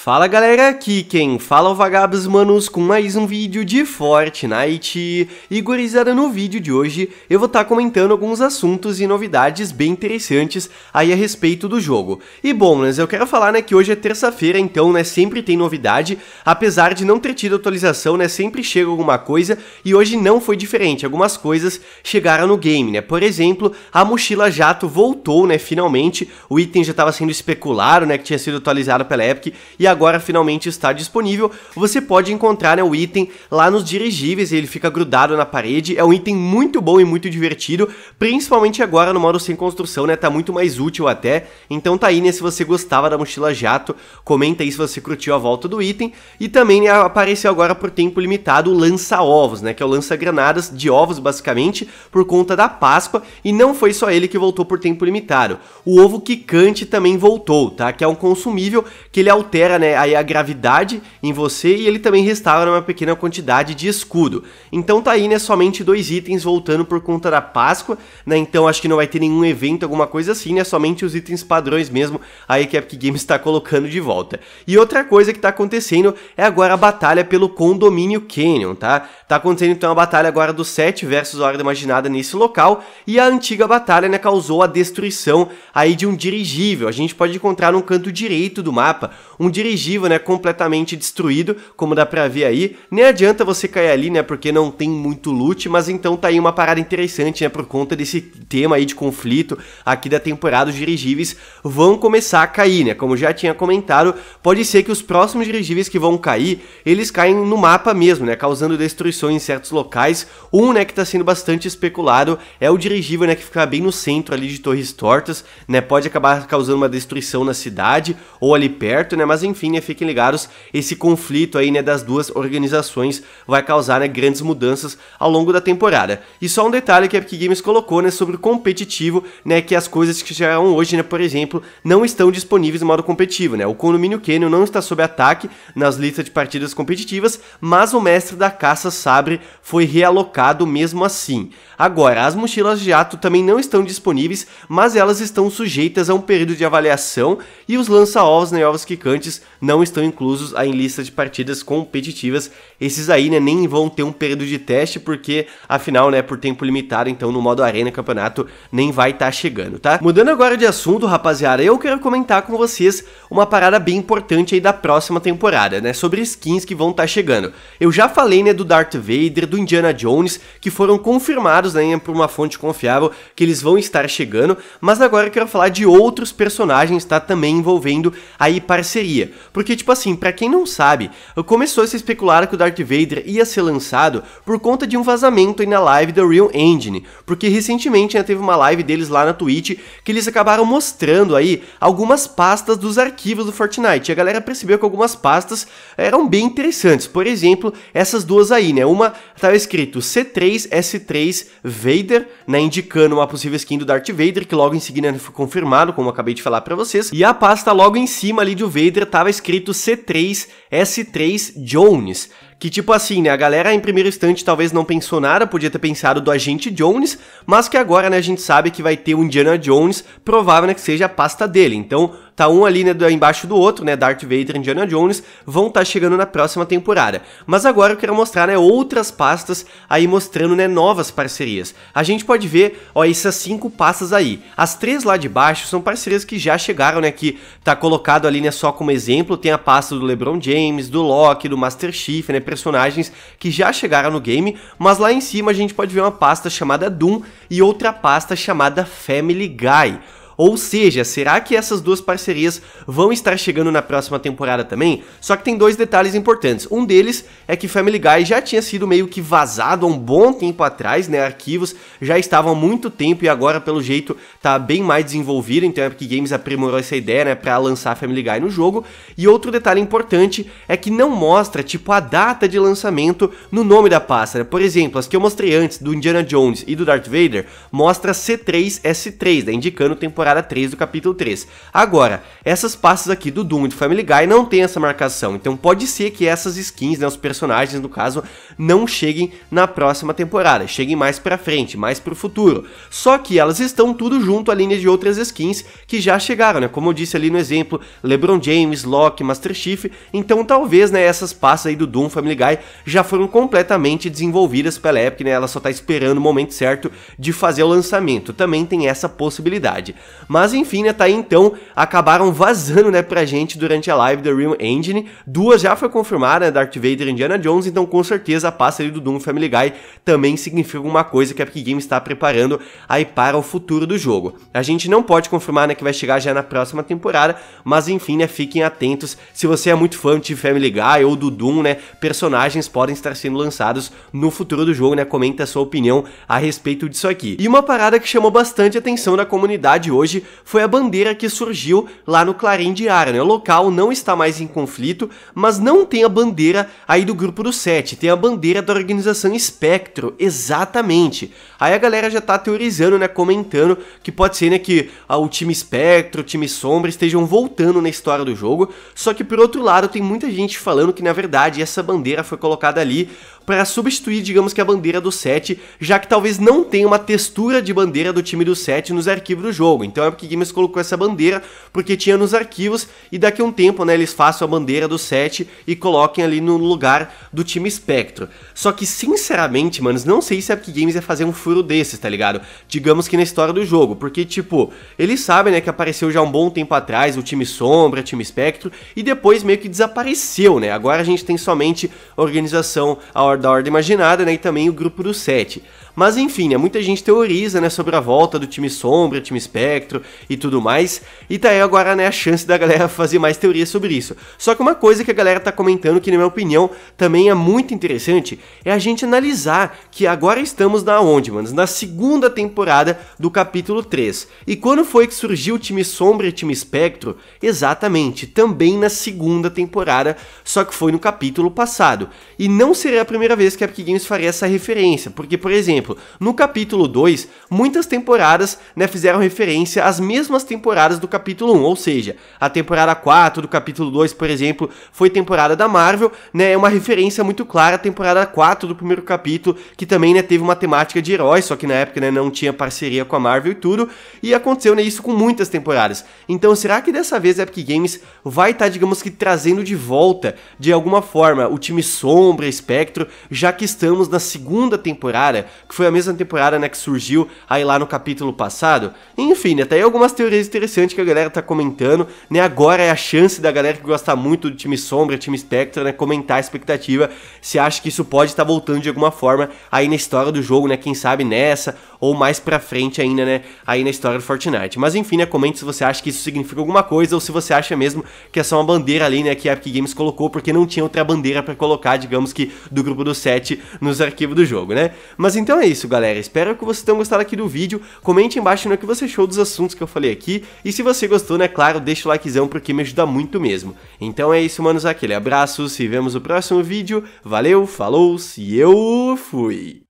Fala galera, aqui quem fala é o Vagabos Manos com mais um vídeo de Fortnite e gurizada no vídeo de hoje eu vou estar tá comentando alguns assuntos e novidades bem interessantes aí a respeito do jogo. E bom, mas eu quero falar né, que hoje é terça-feira então né, sempre tem novidade, apesar de não ter tido atualização né, sempre chega alguma coisa e hoje não foi diferente, algumas coisas chegaram no game né, por exemplo a mochila jato voltou né, finalmente, o item já estava sendo especulado né, que tinha sido atualizado pela Epic e agora finalmente está disponível. Você pode encontrar né, o item lá nos dirigíveis, ele fica grudado na parede. É um item muito bom e muito divertido, principalmente agora no modo sem construção, né? Tá muito mais útil até. Então tá aí, né? Se você gostava da mochila jato, comenta aí se você curtiu a volta do item. E também né, apareceu agora por tempo limitado o lança-ovos, né? Que é o lança-granadas de ovos, basicamente, por conta da Páscoa. E não foi só ele que voltou por tempo limitado. O ovo quicante também voltou, tá? Que é um consumível que ele altera né, aí a gravidade em você e ele também restaura uma pequena quantidade de escudo. Então tá aí, né, somente dois itens voltando por conta da Páscoa, né, então acho que não vai ter nenhum evento, alguma coisa assim, né, somente os itens padrões mesmo aí que a Epic Games está colocando de volta. E outra coisa que tá acontecendo é agora a batalha pelo Condomínio Canyon, tá? Tá acontecendo então a batalha agora do 7 versus a Horda Imaginada nesse local e a antiga batalha, né, causou a destruição aí de um dirigível. A gente pode encontrar no canto direito do mapa um dirigível dirigível, né, completamente destruído, como dá pra ver aí. Nem adianta você cair ali, né, porque não tem muito loot, mas então tá aí uma parada interessante, né, por conta desse tema aí de conflito aqui da temporada, os dirigíveis vão começar a cair, né, como já tinha comentado, pode ser que os próximos dirigíveis que vão cair, eles caem no mapa mesmo, né, causando destruições em certos locais. Um, né, que tá sendo bastante especulado é o dirigível, né, que fica bem no centro ali de Torres Tortas, né, pode acabar causando uma destruição na cidade ou ali perto, né, mas enfim, enfim, né, fiquem ligados, esse conflito aí, né, das duas organizações vai causar, né, grandes mudanças ao longo da temporada. E só um detalhe que a Epic Games colocou, né, sobre o competitivo, né, que as coisas que chegaram hoje, né, por exemplo, não estão disponíveis no modo competitivo, né, o condomínio Canyon não está sob ataque nas listas de partidas competitivas, mas o mestre da caça Sabre foi realocado mesmo assim. Agora, as mochilas de ato também não estão disponíveis, mas elas estão sujeitas a um período de avaliação e os lança-ovos, né, ovos quicantes, não estão inclusos em lista de partidas competitivas. Esses aí, né, nem vão ter um período de teste, porque afinal, né, por tempo limitado, então no modo Arena Campeonato nem vai estar tá chegando, tá? Mudando agora de assunto, rapaziada, eu quero comentar com vocês uma parada bem importante aí da próxima temporada, né, sobre skins que vão estar tá chegando. Eu já falei, né, do Darth Vader, do Indiana Jones, que foram confirmados, né, por uma fonte confiável que eles vão estar chegando, mas agora eu quero falar de outros personagens, tá, também envolvendo aí parceria. Porque, tipo assim, para quem não sabe, começou a se especular que o Darth Vader ia ser lançado por conta de um vazamento aí na live da Real Engine. Porque recentemente né, teve uma live deles lá na Twitch que eles acabaram mostrando aí algumas pastas dos arquivos do Fortnite. E a galera percebeu que algumas pastas eram bem interessantes. Por exemplo, essas duas aí, né? Uma estava escrito C3S3 Vader, né? Indicando uma possível skin do Darth Vader, que logo em seguida foi confirmado, como eu acabei de falar para vocês. E a pasta logo em cima ali do Vader tava estava escrito C3S3 Jones. Que tipo assim, né? A galera em primeiro instante talvez não pensou nada, podia ter pensado do agente Jones, mas que agora, né, a gente sabe que vai ter o Indiana Jones, provável né, que seja a pasta dele. Então, tá um ali, né, embaixo do outro, né? Darth Vader e Indiana Jones vão estar tá chegando na próxima temporada. Mas agora eu quero mostrar, né, outras pastas aí mostrando, né, novas parcerias. A gente pode ver, ó, essas cinco pastas aí. As três lá de baixo são parcerias que já chegaram, né, que tá colocado ali, né, só como exemplo, tem a pasta do LeBron James, do Loki, do Master Chief, né, personagens que já chegaram no game, mas lá em cima a gente pode ver uma pasta chamada Doom e outra pasta chamada Family Guy. Ou seja, será que essas duas parcerias vão estar chegando na próxima temporada também? Só que tem dois detalhes importantes. Um deles é que Family Guy já tinha sido meio que vazado há um bom tempo atrás, né? Arquivos já estavam há muito tempo e agora, pelo jeito, tá bem mais desenvolvido, então a Epic Games aprimorou essa ideia, né, para lançar Family Guy no jogo. E outro detalhe importante é que não mostra, tipo, a data de lançamento no nome da pasta, né? Por exemplo, as que eu mostrei antes do Indiana Jones e do Darth Vader, mostra C3S3, né, indicando temporada temporada 3 do capítulo 3. Agora, essas pastas aqui do Doom e do Family Guy não tem essa marcação, então pode ser que essas skins, né, os personagens no caso, não cheguem na próxima temporada, cheguem mais pra frente, mais pro futuro. Só que elas estão tudo junto à linha de outras skins que já chegaram, né, como eu disse ali no exemplo, LeBron James, Loki, Master Chief, então talvez, né, essas pastas aí do Doom, Family Guy, já foram completamente desenvolvidas pela Epic, né, ela só tá esperando o momento certo de fazer o lançamento, também tem essa possibilidade. Mas enfim, né, tá aí então, acabaram vazando, né, pra gente durante a live da Real Engine. Duas já foi confirmada, né, Darth Vader e Indiana Jones, então com certeza a pasta ali do Doom Family Guy também significa alguma coisa que a Epic Games está preparando aí para o futuro do jogo. A gente não pode confirmar, né, que vai chegar já na próxima temporada, mas enfim, né, fiquem atentos. Se você é muito fã de Family Guy ou do Doom, né, personagens podem estar sendo lançados no futuro do jogo, né, comenta a sua opinião a respeito disso aqui. E uma parada que chamou bastante atenção da comunidade hoje hoje foi a bandeira que surgiu lá no Clarim Diário. Né? O local não está mais em conflito, mas não tem a bandeira aí do grupo do Sete, tem a bandeira da organização Espectro, exatamente. Aí a galera já está teorizando, né, comentando que pode ser né, que ah, o time Espectro, o time Sombra estejam voltando na história do jogo, só que por outro lado tem muita gente falando que na verdade essa bandeira foi colocada ali para substituir, digamos que a bandeira do 7, já que talvez não tenha uma textura de bandeira do time do 7 nos arquivos do jogo. Então, então a é Epic Games colocou essa bandeira porque tinha nos arquivos e daqui a um tempo, né, eles façam a bandeira do set e coloquem ali no lugar do time Spectro. Só que sinceramente, manos, não sei se a é Epic Games ia fazer um furo desses, tá ligado? Digamos que na história do jogo, porque tipo, eles sabem, né, que apareceu já um bom tempo atrás o time Sombra, o time Spectro e depois meio que desapareceu, né? Agora a gente tem somente a organização a da Ordem Imaginada, né, e também o grupo do 7. Mas enfim, né, muita gente teoriza né, sobre a volta do time Sombra, time Espectro e tudo mais. E tá aí agora né, a chance da galera fazer mais teorias sobre isso. Só que uma coisa que a galera tá comentando, que na minha opinião também é muito interessante, é a gente analisar que agora estamos na onde, mano? Na segunda temporada do capítulo 3. E quando foi que surgiu o time Sombra e time Espectro? Exatamente, também na segunda temporada, só que foi no capítulo passado. E não seria a primeira vez que a Epic Games faria essa referência, porque, por exemplo, exemplo, no capítulo 2, muitas temporadas né, fizeram referência às mesmas temporadas do capítulo 1, ou seja, a temporada 4 do capítulo 2, por exemplo, foi temporada da Marvel, né, é uma referência muito clara à temporada 4 do primeiro capítulo, que também né, teve uma temática de heróis, só que na época né, não tinha parceria com a Marvel e tudo, e aconteceu né, isso com muitas temporadas. Então será que dessa vez a Epic Games vai estar, tá, digamos que, trazendo de volta, de alguma forma, o time Sombra, Espectro, já que estamos na segunda temporada, que foi a mesma temporada, né, que surgiu aí lá no capítulo passado. Enfim, né, tá aí algumas teorias interessantes que a galera tá comentando, né, agora é a chance da galera que gosta muito do time Sombra, time Spectra, né, comentar a expectativa, se acha que isso pode estar tá voltando de alguma forma aí na história do jogo, né, quem sabe nessa, ou mais pra frente ainda, né, aí na história do Fortnite. Mas enfim, né, comente se você acha que isso significa alguma coisa ou se você acha mesmo que é só uma bandeira ali, né, que a Epic Games colocou porque não tinha outra bandeira para colocar, digamos que do grupo do 7 nos arquivos do jogo, né? Mas então é isso, galera. Espero que vocês tenham gostado aqui do vídeo. Comente embaixo né, o que você achou dos assuntos que eu falei aqui e se você gostou, né, claro, deixa o likezão porque me ajuda muito mesmo. Então é isso, manos, aquele abraço, se vemos no próximo vídeo. Valeu, falou, se eu fui.